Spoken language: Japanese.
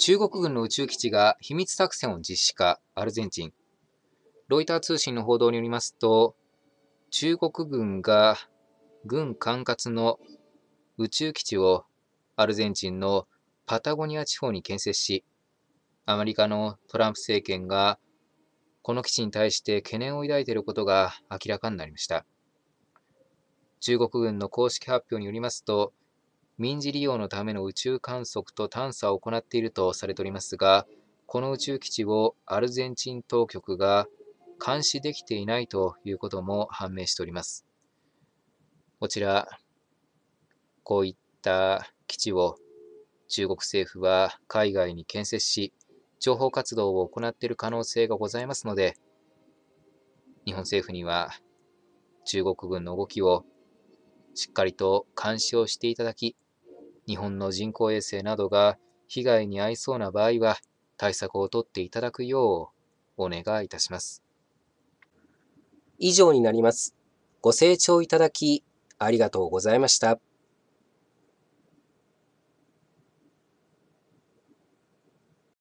中国軍の宇宙基地が秘密作戦を実施か、アルゼンチン。ロイター通信の報道によりますと、中国軍が軍管轄の宇宙基地をアルゼンチンのパタゴニア地方に建設し、アメリカのトランプ政権がこの基地に対して懸念を抱いていることが明らかになりました。中国軍の公式発表によりますと、民事利用のための宇宙観測と探査を行っているとされておりますが、この宇宙基地をアルゼンチン当局が監視できていないということも判明しております。こちら、こういった基地を中国政府は海外に建設し、情報活動を行っている可能性がございますので、日本政府には中国軍の動きをしっかりと監視をしていただき、日本の人工衛星などが被害に遭いそうな場合は対策を取っていただくようお願いいたします。以上になります。ご清聴いただきありがとうございました。